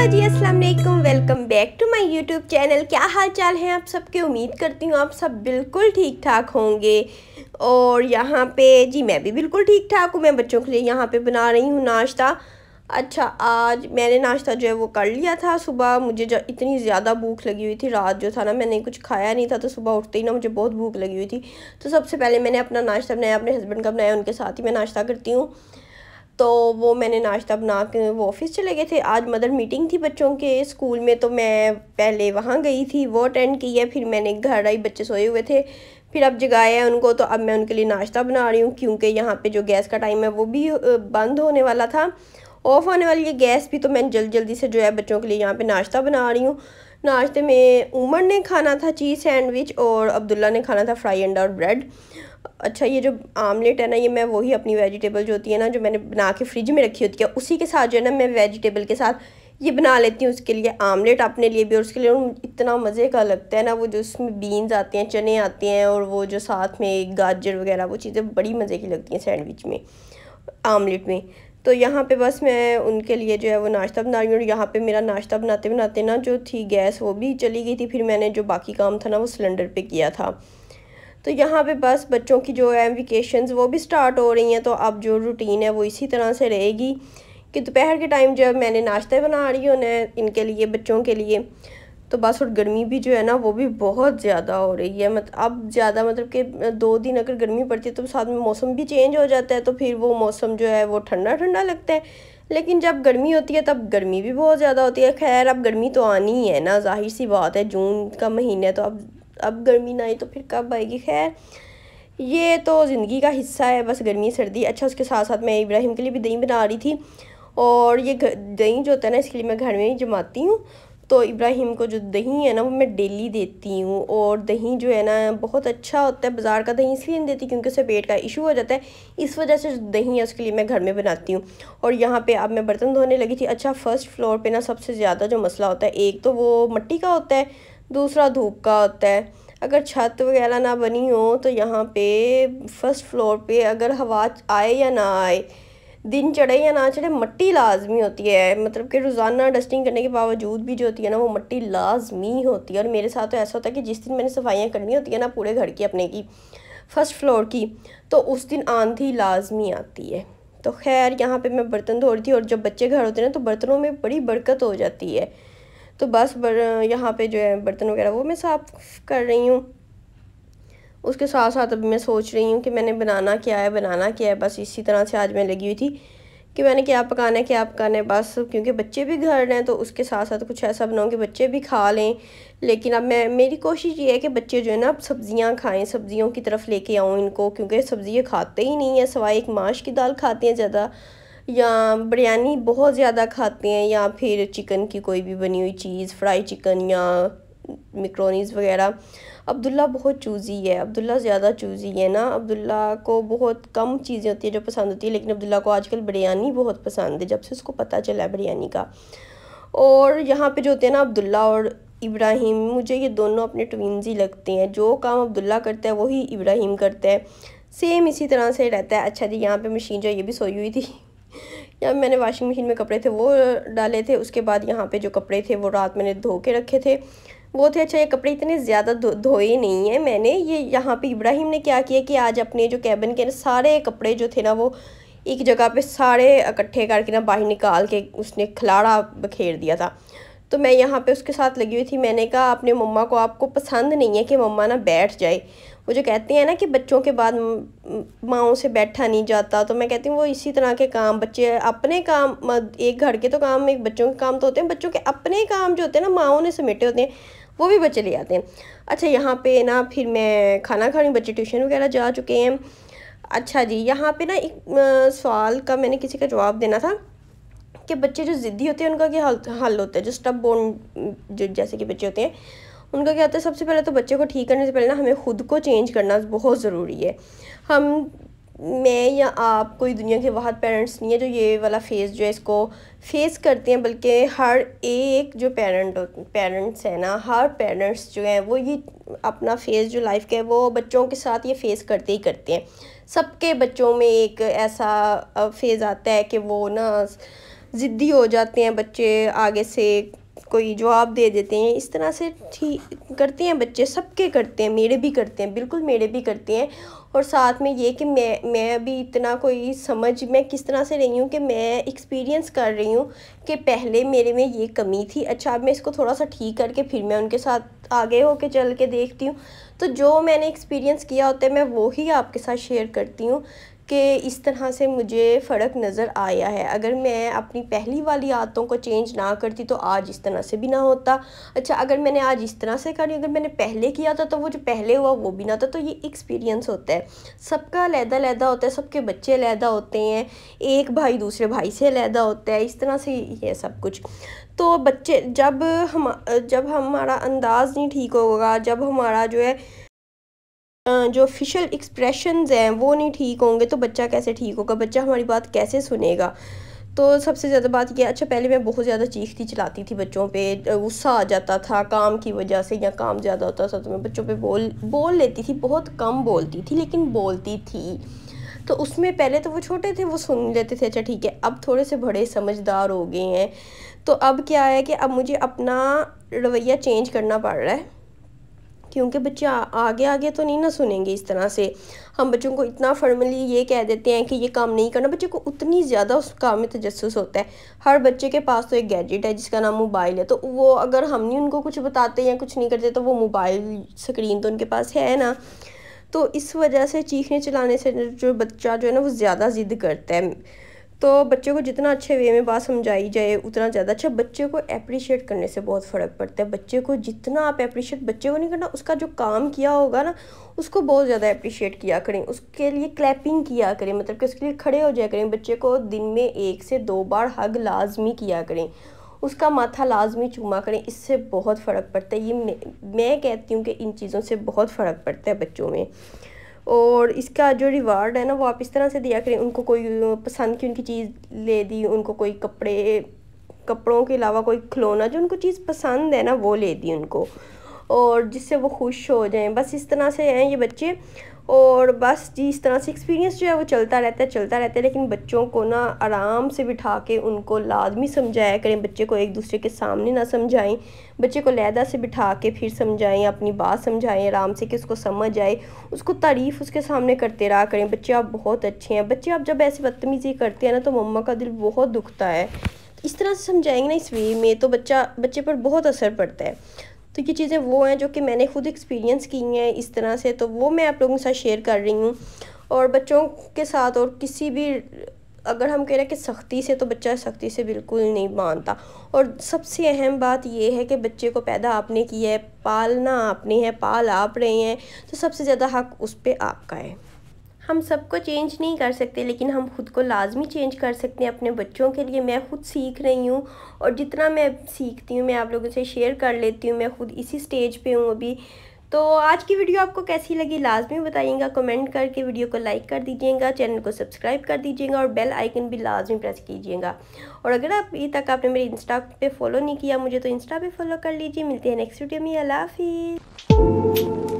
hello जी अस्सलाम वालेकुम welcome back to my YouTube channel क्या हाल चाल हैं आप सबके उम्मीद करती हूँ आप सब बिल्कुल ठीक ठाक होंगे और यहाँ पे जी मैं भी बिल्कुल ठीक ठाक हूँ मैं बच्चों के लिए यहाँ पे बना रही हूँ नाश्ता अच्छा आज मैंने नाश्ता जो है वो कर लिया था सुबह मुझे जो इतनी ज़्यादा भूख लगी हुई थी रात जो था ना मैंने कुछ खाया नहीं था तो सुबह उठते ही ना मुझे बहुत भूख लगी हुई थी तो सबसे पहले मैंने अपना नाश्ता बनाया अपने हस्बैंड का बनाया उनके साथ ही मैं नाश्ता करती हूँ तो वो मैंने नाश्ता बना के वो ऑफ़िस चले गए थे आज मदर मीटिंग थी बच्चों के स्कूल में तो मैं पहले वहाँ गई थी वो अटेंड की है फिर मैंने घर आई बच्चे सोए हुए थे फिर अब जगाया है उनको तो अब मैं उनके लिए नाश्ता बना रही हूँ क्योंकि यहाँ पे जो गैस का टाइम है वो भी बंद होने वाला था ऑफ़ होने वाली है गैस भी तो मैं जल्दी जल्दी से जो है बच्चों के लिए यहाँ पे नाश्ता बना रही हूँ नाश्ते में उमर ने खाना था चीज़ सैंडविच और अब्दुल्ला ने खाना था फ्राई अंडा और ब्रेड अच्छा ये जो आमलेट है ना ये मैं वही अपनी वेजिटेबल जो होती है ना जो मैंने बना के फ्रिज में रखी होती है उसी के साथ जो है ना मैं वेजिटेबल के साथ ये बना लेती हूँ उसके लिए आमलेट अपने लिए भी और उसके लिए इतना मज़े का लगता है ना वो जो उसमें बीन्स आते हैं चने आते हैं और वो जो साथ में गाजर वगैरह वो चीज़ें बड़ी मज़े की लगती हैं सैंडविच में आमलेट में तो यहाँ पे बस मैं उनके लिए जो है वो नाश्ता बना रही हूँ और यहाँ पे मेरा नाश्ता बनाते बनाते ना जो थी गैस वो भी चली गई थी फिर मैंने जो बाकी काम था ना वो सिलेंडर पे किया था तो यहाँ पे बस बच्चों की जो है वेकेशंस वो भी स्टार्ट हो रही हैं तो अब जो रूटीन है वो इसी तरह से रहेगी कि दोपहर के टाइम जब मैंने नाश्ते बना रही हूँ है इनके लिए बच्चों के लिए तो बस और गर्मी भी जो है ना वो भी बहुत ज़्यादा हो रही है मत अब ज़्यादा मतलब कि दो दिन अगर गर्मी पड़ती है तो साथ में मौसम भी चेंज हो जाता है तो फिर वो मौसम जो है वो ठंडा ठंडा लगता है लेकिन जब गर्मी होती है तब गर्मी भी बहुत ज़्यादा होती है खैर अब गर्मी तो आनी ही है ना जाहिर सी बात है जून का महीना है तो अब अब गर्मी ना आई तो फिर कब आएगी खैर ये तो ज़िंदगी का हिस्सा है बस गर्मी सर्दी अच्छा उसके साथ साथ मैं इब्राहिम के लिए भी दही बना रही थी और ये दही जो होता है ना इसके लिए मैं घर में ही जमाती हूँ तो इब्राहिम को जो दही है ना वो मैं डेली देती हूँ और दही जो है ना बहुत अच्छा होता है बाज़ार का दही इसलिए नहीं देती क्योंकि उससे पेट का इशू हो जाता है इस वजह से जो दही है उसके लिए मैं घर में बनाती हूँ और यहाँ पे अब मैं बर्तन धोने लगी थी अच्छा फर्स्ट फ्लोर पे ना सबसे ज़्यादा जो मसला होता है एक तो वो मट्टी का होता है दूसरा धूप का होता है अगर छत वगैरह ना बनी हो तो यहाँ पे फर्स्ट फ्लोर पे अगर हवा आए या ना आए दिन चढ़े या ना चढ़े मट्टी लाजमी होती है मतलब कि रोज़ाना डस्टिंग करने के बावजूद भी जो होती है ना वो मट्टी लाजमी होती है और मेरे साथ तो ऐसा होता है कि जिस दिन मैंने सफाइयाँ करनी होती है ना पूरे घर की अपने की फर्स्ट फ्लोर की तो उस दिन आंधी लाजमी आती है तो खैर यहाँ पे मैं बर्तन धो रही थी और जब बच्चे घर होते हैं ना तो बर्तनों में बड़ी बरकत हो जाती है तो बस बर यहाँ पे जो है बर्तन वगैरह वो मैं साफ़ कर रही हूँ उसके साथ साथ अभी मैं सोच रही हूँ कि मैंने बनाना क्या है बनाना क्या है बस इसी तरह से आज मैं लगी हुई थी कि मैंने क्या पकाना है क्या पकाना है बस क्योंकि बच्चे भी घर हैं तो उसके साथ साथ कुछ ऐसा बनाऊँ कि बच्चे भी खा लें लेकिन अब मैं मेरी कोशिश ये है कि बच्चे जो है ना अब सब्ज़ियाँ खाएँ सब्ज़ियों की तरफ लेके आऊँ इनको क्योंकि सब्ज़ियाँ खाते ही नहीं हैं सवाए एक माश की दाल खाते हैं ज़्यादा या बिरयानी बहुत ज़्यादा खाते हैं या फिर चिकन की कोई भी बनी हुई चीज़ फ्राई चिकन या मिक्रोनीज़ वगैरह अब्दुल्ला बहुत चूज़ी है अब्दुल्ला ज़्यादा चूज़ी है ना अब्दुल्ला को बहुत कम चीज़ें होती है जो पसंद होती है लेकिन अब्दुल्ला को आजकल बिरयानी बहुत पसंद है जब से उसको पता चला है बिरयानी का और यहाँ पे जो होते हैं ना अब्दुल्ला और इब्राहिम मुझे ये दोनों अपने ट्विन्स ही लगते हैं जो काम अब्दुल्ला करता है वही इब्राहिम करता है सेम इसी तरह से रहता है अच्छा जी यहाँ पर मशीन जो ये भी सोई हुई थी या मैंने वाशिंग मशीन में कपड़े थे वो डाले थे उसके बाद यहाँ पे जो कपड़े थे वो रात मैंने धो के रखे थे वो थे अच्छा ये कपड़े इतने ज़्यादा धोए नहीं हैं मैंने ये यहाँ पे इब्राहिम ने क्या किया कि आज अपने जो कैबिन के सारे कपड़े जो थे ना वो एक जगह पे सारे इकट्ठे करके ना बाहर निकाल के उसने खिलाड़ा बखेर दिया था तो मैं यहाँ पे उसके साथ लगी हुई थी मैंने कहा अपने मम्मा को आपको पसंद नहीं है कि मम्मा ना बैठ जाए वो जो कहते हैं ना कि बच्चों के बाद माओ से बैठा नहीं जाता तो मैं कहती हूँ वो इसी तरह के काम बच्चे अपने काम एक घर के तो काम एक बच्चों के काम तो होते हैं बच्चों के अपने काम जो होते हैं ना माओ ने समेटे होते हैं वो भी बच्चे ले आते हैं अच्छा यहाँ पे ना फिर मैं खाना खा रही हूँ बच्चे ट्यूशन वगैरह जा चुके हैं अच्छा जी यहाँ पे ना एक सवाल का मैंने किसी का जवाब देना था कि बच्चे जो ज़िद्दी होते हैं उनका क्या हल हल होता है जो स्टब बोन जो जैसे कि बच्चे होते हैं उनका क्या होता है सबसे पहले तो बच्चे को ठीक करने से पहले ना हमें ख़ुद को चेंज करना बहुत ज़रूरी है हम मैं या आप कोई दुनिया के बहुत पेरेंट्स नहीं है जो ये वाला फेस जो है इसको फेस करते हैं बल्कि हर एक जो पेरेंट पेरेंट्स हैं ना हर पेरेंट्स जो हैं वो ये अपना फेस जो लाइफ का है वो बच्चों के साथ ये फेस करते ही करते हैं सबके बच्चों में एक ऐसा फेज़ आता है कि वो ना ज़िद्दी हो जाते हैं बच्चे आगे से कोई जवाब दे देते हैं इस तरह से ठीक करते हैं बच्चे सबके करते हैं मेरे भी करते हैं बिल्कुल मेरे भी करते हैं और साथ में ये कि मैं मैं अभी इतना कोई समझ मैं किस तरह से रही हूँ कि मैं एक्सपीरियंस कर रही हूँ कि पहले मेरे में ये कमी थी अच्छा अब मैं इसको थोड़ा सा ठीक करके फिर मैं उनके साथ आगे होके चल के देखती हूँ तो जो मैंने एक्सपीरियंस किया होता है मैं वो ही आपके साथ शेयर करती हूँ कि इस तरह से मुझे फ़र्क नज़र आया है अगर मैं अपनी पहली वाली आदतों को चेंज ना करती तो आज इस तरह से भी ना होता अच्छा अगर मैंने आज इस तरह से करी अगर मैंने पहले किया था तो वो जो पहले हुआ वो भी ना था तो ये एक्सपीरियंस होता है सबका लहदा लहदा होता है सबके बच्चे लहदा होते हैं एक भाई दूसरे भाई से लहदा होता है इस तरह से ही है सब कुछ तो बच्चे जब हम जब हमारा अंदाज़ नहीं ठीक होगा जब हमारा जो है जो फिशल एक्सप्रेशन हैं वो नहीं ठीक होंगे तो बच्चा कैसे ठीक होगा बच्चा हमारी बात कैसे सुनेगा तो सबसे ज़्यादा बात यह अच्छा पहले मैं बहुत ज़्यादा चीखती चलाती थी बच्चों पे गुस्सा आ जाता था काम की वजह से या काम ज़्यादा होता था तो मैं बच्चों पे बोल बोल लेती थी बहुत कम बोलती थी लेकिन बोलती थी तो उसमें पहले तो वो छोटे थे वो सुन लेते थे अच्छा ठीक है अब थोड़े से बड़े समझदार हो गए हैं तो अब क्या है कि अब मुझे अपना रवैया चेंज करना पड़ रहा है क्योंकि बच्चे आगे आगे तो नहीं ना सुनेंगे इस तरह से हम बच्चों को इतना फॉर्मली ये कह देते हैं कि ये काम नहीं करना बच्चे को उतनी ज़्यादा उस काम में तजस होता है हर बच्चे के पास तो एक गैजेट है जिसका नाम मोबाइल है तो वो अगर हम नहीं उनको कुछ बताते या कुछ नहीं करते तो वो मोबाइल स्क्रीन तो उनके पास है ना तो इस वजह से चीखने चलाने से जो बच्चा जो है ना वो ज़्यादा ज़िद करता है तो बच्चे को जितना अच्छे वे में बात समझाई जाए उतना ज़्यादा अच्छा बच्चे को अप्रिशिएट करने से बहुत फ़र्क पड़ता है बच्चे को जितना आप अप्रिशिएट बच्चे को नहीं करना उसका जो काम किया होगा ना उसको बहुत ज़्यादा अप्रिशिएट किया करें उसके लिए क्लैपिंग किया करें मतलब कि उसके लिए खड़े हो जाया करें बच्चे को दिन में एक से दो बार हग लाजमी किया करें उसका माथा लाजमी चूमा करें इससे बहुत फ़र्क पड़ता है ये मैं कहती हूँ कि इन चीज़ों से बहुत फ़र्क पड़ता है बच्चों में और इसका जो रिवार्ड है ना वो आप इस तरह से दिया करें उनको कोई पसंद की उनकी चीज़ ले दी उनको कोई कपड़े कपड़ों के अलावा कोई खिलौना जो उनको चीज़ पसंद है ना वो ले दी उनको और जिससे वो खुश हो जाएं बस इस तरह से हैं ये बच्चे और बस जी इस तरह से एक्सपीरियंस जो है वो चलता रहता है चलता रहता है लेकिन बच्चों को ना आराम से बिठा के उनको लाजमी समझाया करें बच्चे को एक दूसरे के सामने ना समझाएं बच्चे को लहदा से बिठा के फिर समझाएं अपनी बात समझाएं आराम से कि उसको समझ आए उसको तारीफ़ उसके सामने करते रहा करें बच्चे आप बहुत अच्छे हैं बच्चे आप जब ऐसी बदतमीज़ी करते हैं ना तो मम्मा का दिल बहुत दुखता है तो इस तरह से समझाएंगे ना इस वे में तो बच्चा बच्चे पर बहुत असर पड़ता है तो ये चीज़ें वो हैं जो कि मैंने खुद एक्सपीरियंस की हैं इस तरह से तो वो मैं आप लोगों के साथ शेयर कर रही हूँ और बच्चों के साथ और किसी भी अगर हम कह रहे हैं कि सख्ती से तो बच्चा सख्ती से बिल्कुल नहीं मानता और सबसे अहम बात यह है कि बच्चे को पैदा आपने किया है पालना आपने है पाल आप रहे हैं तो सबसे ज़्यादा हक उस पर आपका है हम सबको चेंज नहीं कर सकते लेकिन हम खुद को लाजमी चेंज कर सकते हैं अपने बच्चों के लिए मैं खुद सीख रही हूँ और जितना मैं सीखती हूँ मैं आप लोगों से शेयर कर लेती हूँ मैं खुद इसी स्टेज पर हूँ अभी तो आज की वीडियो आपको कैसी लगी लाजमी बताइएगा कमेंट करके वीडियो को लाइक कर दीजिएगा चैनल को सब्सक्राइब कर दीजिएगा और बेल आइकन भी लाजमी प्रेस कीजिएगा और अगर आप अभी तक आपने मेरे इंस्टा पे फॉलो नहीं किया मुझे तो इंस्टा पे फॉलो कर लीजिए मिलते हैं नेक्स्ट वीडियो में अला हाफिज़